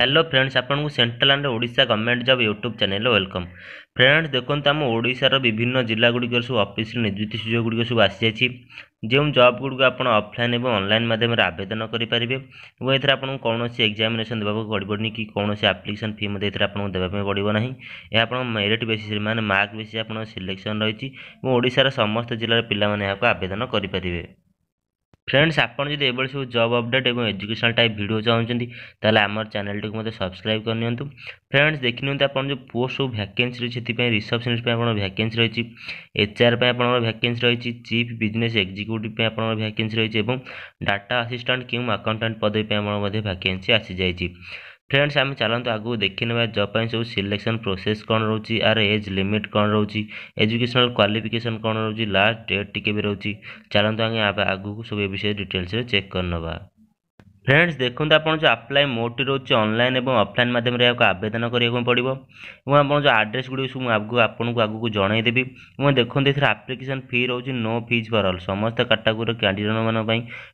hello friends আপনার central and Odisha government job YouTube channel welcome friends দেখুন আমার ওড়শার বিভিন্ন জেলাগুড়ির সব অফিসে নিযুক্তি সুযোগগুড়ি সব আসিযাই যে জবগুড়ি আপনার অফলাইন এবং অনলাইন মাধ্যমে আবেদন করে পারে এবং এর আপনার কৌশি এক্সামিনেসন দেওয়া পড়বনি কি কৌশি আপ্লিকেসন ফি এর আপনার দেওয়া পড়ব না এ আপনার মেরিট বেসিস মানে মার্ক বেসিস আপনার সিলেকশন রয়েছে এবং ওড়শার সমস্ত জেলার পিলা মানে আবেদন করে পারে ফ্রেন্ডস আপনার যদি এভাবে সব জব অপডেট এবং এজুকেশনাল টাইপ ভিডিও চাহুচ্ছেন তাহলে আমার চ্যানেলটিকে মতো সবসক্রাইব করে নিও ফ্রেন্ডস দেখি নিও আপনার যে পোস্ট সব ভ্যাকেন্সি রয়েছে সেপাই রিসেপশনিস্ট আপনার ভ্যাকেন্সি রয়েছে এচআর আপনার ভ্যাকেন্সি রয়েছে চিফ বিজনেস এক্সিক্যুটিভ আপনার ভ্যাকেন্সি রয়েছে এবং ডাটা আসিষ্টাট কেউ আকাউন্টাট পদবী আপনার মধ্যে ভ্যাকেন্সি আসি যাই ଫ୍ରେଣ୍ଡସ୍ ଆମେ ଚାଲନ୍ତୁ ଆଗକୁ ଦେଖିନେବା ଜବ୍ ପାଇଁ ସବୁ ସିଲେକ୍ସନ୍ ପ୍ରୋସେସ୍ କ'ଣ ରହୁଛି ଆର୍ ଏଜ୍ ଲିମିଟ୍ କ'ଣ ରହୁଛି ଏଜୁକେସନାଲ୍ କ୍ୱାଲିଫିକେସନ୍ କ'ଣ ରହୁଛି ଲାଷ୍ଟ ଡେଟ୍ ଟିକେ ବି ରହୁଛି ଚାଲନ୍ତୁ ଆମେ ଆଗକୁ ସବୁ ଏ ବିଷୟରେ ଡିଟେଲ୍ସରେ ଚେକ୍ କରିନେବା ফ্রেন্ডস দেখুন আপনার যে আপ্লাই মোডটি রয়েছে অনলাইন এবং অফলাইন মাধ্যমে এখন আবেদন করা পড়ব এবং আপনার যে আড্রেস গুড়ি মু আগুক আপনার আগুক জনাইদেবি এবং দেখুন এর আপ্লিকেসন ফি রয়েছে নো ফিজ ফর অল সমস্ত ক্যাটাগোরি ক্যান্ডিডেট মানুষ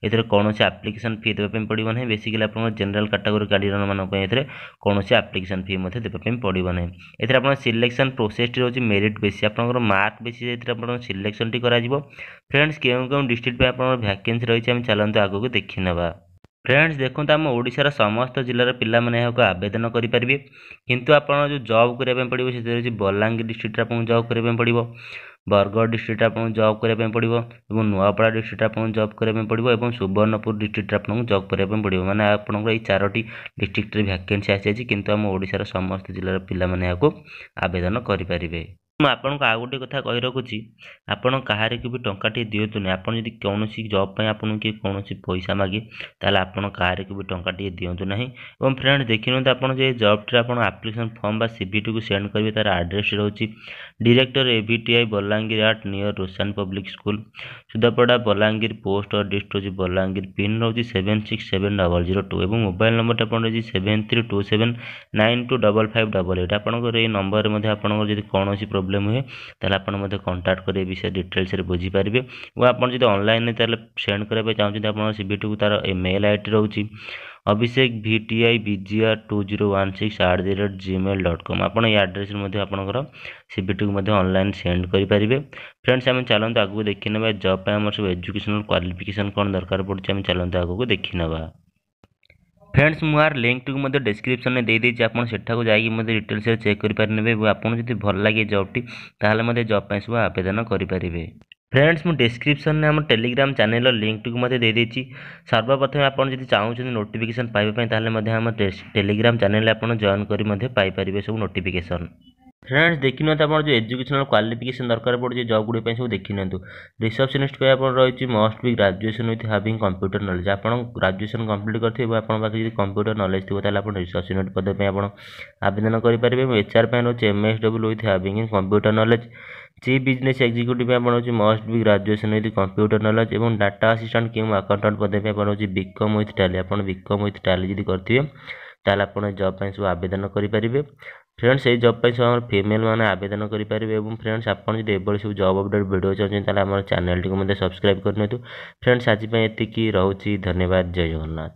এতে কৌশি আপ্লিকেসন ফি দেওয়া পড়ব না বেসিকালি আপনার জেনারেল ক্যাটাগোরি ক্যান্ডিডেট মানুষ এতে কৌশি আপ্লিকেসন ফি দেওয়া পড়ব না এতে আপনার সিলেকশন প্রোসেসটি রয়েছে মেরিট বেসি আপনার মার্ক বেসি এতে আপনার সিলেকশনটি করা ফ্রেন্ডস কেউ কেউ ডিস্ট্রিক্ট আপনার ভ্যাকেন্সি রয়েছে আমি চলতু আগুক দেখি নেওয়া ଫ୍ରେଣ୍ଡସ୍ ଦେଖନ୍ତୁ ଆମ ଓଡ଼ିଶାର ସମସ୍ତ ଜିଲ୍ଲାର ପିଲାମାନେ ଏହାକୁ ଆବେଦନ କରିପାରିବେ କିନ୍ତୁ ଆପଣ ଯେଉଁ ଜବ୍ କରିବା ପାଇଁ ପଡ଼ିବ ସେଥିରେ ହେଉଛି ବଲାଙ୍ଗୀର ଡିଷ୍ଟ୍ରିକ୍ଟରେ ଆପଣଙ୍କୁ ଜବ୍ କରିବା ପାଇଁ ପଡ଼ିବ ବରଗଡ଼ ଡିଷ୍ଟ୍ରିକ୍ଟରେ ଆପଣଙ୍କୁ ଜବ୍ କରିବା ପାଇଁ ପଡ଼ିବ ଏବଂ ନୂଆପଡ଼ା ଡିଷ୍ଟ୍ରିକ୍ଟରେ ଆପଣଙ୍କୁ ଜବ୍ କରିବା ପାଇଁ ପଡ଼ିବ ଏବଂ ସୁବର୍ଣ୍ଣପୁର ଡିଷ୍ଟ୍ରିକ୍ଟରେ ଆପଣଙ୍କୁ ଜବ୍ କରିବା ପାଇଁ ପଡ଼ିବ ମାନେ ଆପଣଙ୍କର ଏଇ ଚାରୋଟି ଡିଷ୍ଟ୍ରିକ୍ଟରେ ଭ୍ୟାକେନ୍ସି ଆସିଯାଇଛି କିନ୍ତୁ ଆମ ଓଡ଼ିଶାର ସମସ୍ତ ଜିଲ୍ଲାର ପିଲାମାନେ ଏହାକୁ ଆବେଦନ କରିପାରିବେ ମୁଁ ଆପଣଙ୍କୁ ଆଉ ଗୋଟେ କଥା କହି ରଖୁଛି ଆପଣ କାହାରିକୁ ବି ଟଙ୍କାଟିଏ ଦିଅନ୍ତୁନି ଆପଣ ଯଦି କୌଣସି ଜବ୍ ପାଇଁ ଆପଣଙ୍କୁ କିଏ କୌଣସି ପଇସା ମାଗେ ତାହେଲେ ଆପଣ କାହାରିକୁ ବି ଟଙ୍କାଟିଏ ଦିଅନ୍ତୁ ନାହିଁ ଏବଂ ଫ୍ରେଣ୍ଡ ଦେଖିନିଅନ୍ତୁ ଆପଣ ଯେ ଜବ୍ଟିରେ ଆପଣ ଆପ୍ଲିକେସନ୍ ଫର୍ମ ବା ସିଭିଟିକୁ ସେଣ୍ଡ କରିବେ ତା'ର ଆଡ୍ରେସ୍ ରହୁଛି director A V T I Bolangir at near Roshan public school Sudapada Bolangir post dist ହେଉଛି ବଲାଙ୍ଗୀର ପିନ୍ ରହୁଛି seven six seven double zero two ଏବଂ ମୋବାଇଲ୍ ନମ୍ବରଟା ଆପଣ ରହିଛି seven three two seven nine two double five double eight ଆପଣଙ୍କର ଏଇ ନମ୍ବରରେ ମଧ୍ୟ ଆପଣଙ୍କର ଯଦି କୌଣସି ପ୍ରୋବ୍ଲେମ୍ ପ୍ରୋବ୍ଲେମ୍ ହୁଏ ତାହେଲେ ଆପଣ ମୋତେ କଣ୍ଟାକ୍ଟ କରି ଏ ବିଷୟରେ ଡିଟେଲ୍ସରେ ବୁଝିପାରିବେ ଓ ଆପଣ ଯଦି ଅନଲାଇନ୍ରେ ତାହେଲେ ସେଣ୍ଡ କରିବା ପାଇଁ ଚାହୁଁଛନ୍ତି ଆପଣ ସିଭିଟିକୁ ତା'ର ମେଲ୍ ଆଇ ଡ଼ି ରହୁଛି Abhishek V T I B G R two zero one six at the rate Gmail dot com ଆପଣ ଏଇ ଆଡ଼୍ରେସ୍ରେ ମଧ୍ୟ ଆପଣଙ୍କର ସିଭିଟିକୁ ମଧ୍ୟ ଅନଲାଇନ୍ ସେଣ୍ଡ କରିପାରିବେ ଫ୍ରେଣ୍ଡସ୍ ଆମେ ଚାଲନ୍ତୁ ଆଗକୁ ଦେଖିନେବା ଜବ୍ ପାଇଁ ଆମର ସବୁ ଏଜୁକେସନାଲ୍ କ୍ୱାଲିଫିକେସନ୍ କ'ଣ ଦରକାର ପଡ଼ୁଛି ଆମେ ଚାଲନ୍ତୁ ଆଗକୁ ଦେଖିନେବା ଫ୍ରେଣ୍ଡସ୍ ମୁଁ ଆର ଲିଙ୍କଟିକୁ ମଧ୍ୟ ଡେସ୍କ୍ରିପସନ୍ରେ ଦେଇଦେଇଛି ଆପଣ ସେଠାକୁ ଯାଇକି ମଧ୍ୟ ଡିଟେଲ୍ସରେ ଚେକ୍ କରିପାରିବେ ଏବଂ ଆପଣଙ୍କୁ ଯଦି ଭଲ ଲାଗେ ଜବ୍ଟି ତାହେଲେ ମଧ୍ୟ ଜବ୍ ପାଇଁ ସବୁ ଆବେଦନ କରିପାରିବେ ଫ୍ରେଣ୍ଡସ୍ ମୁଁ ଡେସ୍କ୍ରିପସନ୍ରେ ଆମ ଟେଲିଗ୍ରାମ ଚ୍ୟାନେଲ୍ର ଲିଙ୍କଟିକୁ ମଧ୍ୟ ଦେଇଦେଇଛି ସର୍ବପ୍ରଥମେ ଆପଣ ଯଦି ଚାହୁଁଛନ୍ତି ନୋଟିଫିକେସନ୍ ପାଇବା ପାଇଁ ତାହେଲେ ମଧ୍ୟ ଆମ ଟେଲିଗ୍ରାମ ଚ୍ୟାନେଲ୍ରେ ଆପଣ ଜଏନ୍ କରି ମଧ୍ୟ ପାଇପାରିବେ ସବୁ ନୋଟିଫିକେସନ୍ ଫ୍ରେଣ୍ଡସ୍ ଦେଖିନିଅନ୍ତୁ ଆପଣ ଯେଉଁ ଏଜୁକେସନାଲ୍ କ୍ୱାଲିଫିକେସନ୍ ଦରକାର ପଡ଼ୁଛି ଜବ୍ ଗୁଡ଼ିକ ପାଇଁ ସବୁ ଦେଖିନିଅନ୍ତୁ ରିସେପ୍ସନିଷ୍ଟ ପାଇଁ ଆପଣ ରହିଛି must be graduation with having computer knowledge ଆପଣ ଗ୍ରାଜୁଏସନ୍ କମ୍ପ୍ଲିଟ୍ କରିଥିବେ ଆପଣଙ୍କ ପାଖରେ ଯଦି କମ୍ପ୍ୟୁଟର ନଲେଜ୍ ଥିବ ତାହେଲେ ଆପଣ ରିସେପ୍ସନିଷ୍ଟ ପଦ ପାଇଁ ଆପଣ ଆବେଦନ କରିପାରିବେ ଏବଂ ଏଚ୍ଆର୍ ପାଇଁ ରହୁଛି M S W with having in computer knowledge chief business executive আপনার হচ্ছে must be graduation with computer knowledge এবং ডাটা আসিষ্টান্ট কিং আকাউন্টান্ট পদে আপনার হচ্ছে বিকম উইথ ট্যালি আপনার বিকম উইথ ট্যালি যদি করতে তাহলে আপনার জব পাই সব আবেদন করে ফ্রেন্ডস এই জব পাই সব আমার ফিমেল মানে আবেদন করে এবং ফ্রেন্ডস আপনার যদি এভাবে সব জব অপডেট ভিডিও চাহুন তাহলে আমার চ্যানেলটি মধ্যে সবসক্রাইব করে নিতু ফ্রেন্ডস আজ এতকি রয়েছে ধন্যবাদ জয় জগন্নাথ